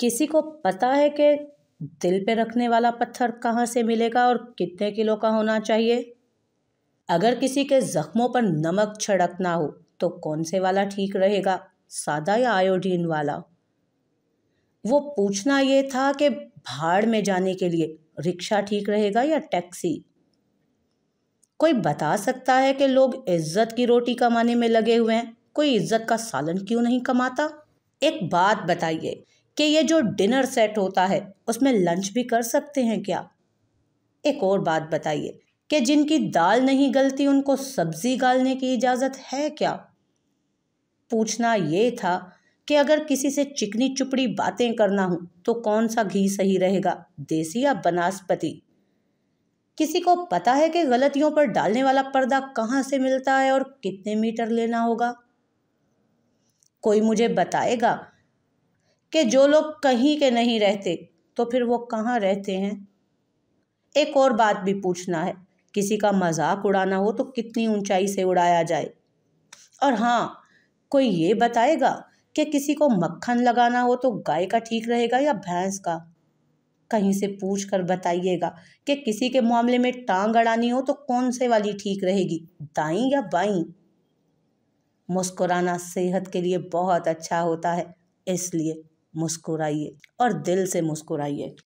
किसी को पता है कि दिल पे रखने वाला पत्थर कहाँ से मिलेगा और कितने किलो का होना चाहिए अगर किसी के ज़ख्मों पर नमक छिड़कना हो तो कौन से वाला ठीक रहेगा सादा या आयोडीन वाला वो पूछना ये था कि भाड़ में जाने के लिए रिक्शा ठीक रहेगा या टैक्सी कोई बता सकता है कि लोग इज्जत की रोटी कमाने में लगे हुए हैं कोई इज्जत का सालन क्यों नहीं कमाता एक बात बताइए कि ये जो डिनर सेट होता है उसमें लंच भी कर सकते हैं क्या एक और बात बताइए कि जिनकी दाल नहीं गलती उनको सब्जी गालने की इजाज़त है क्या पूछना ये था कि अगर किसी से चिकनी चुपड़ी बातें करना हो तो कौन सा घी सही रहेगा देसी या बनास्पति किसी को पता है कि गलतियों पर डालने वाला पर्दा कहाँ से मिलता है और कितने मीटर लेना होगा कोई मुझे बताएगा कि जो लोग कहीं के नहीं रहते तो फिर वो कहाँ रहते हैं एक और बात भी पूछना है किसी का मजाक उड़ाना हो तो कितनी ऊंचाई से उड़ाया जाए और हाँ कोई ये बताएगा कि किसी को मक्खन लगाना हो तो गाय का ठीक रहेगा या भैंस का कहीं से पूछ कर बताइएगा कि किसी के मामले में टांग अड़ानी हो तो कौन से वाली ठीक रहेगी दाई या बाई मुस्कुराना सेहत के लिए बहुत अच्छा होता है इसलिए मुस्कुराइए और दिल से मुस्कुराइए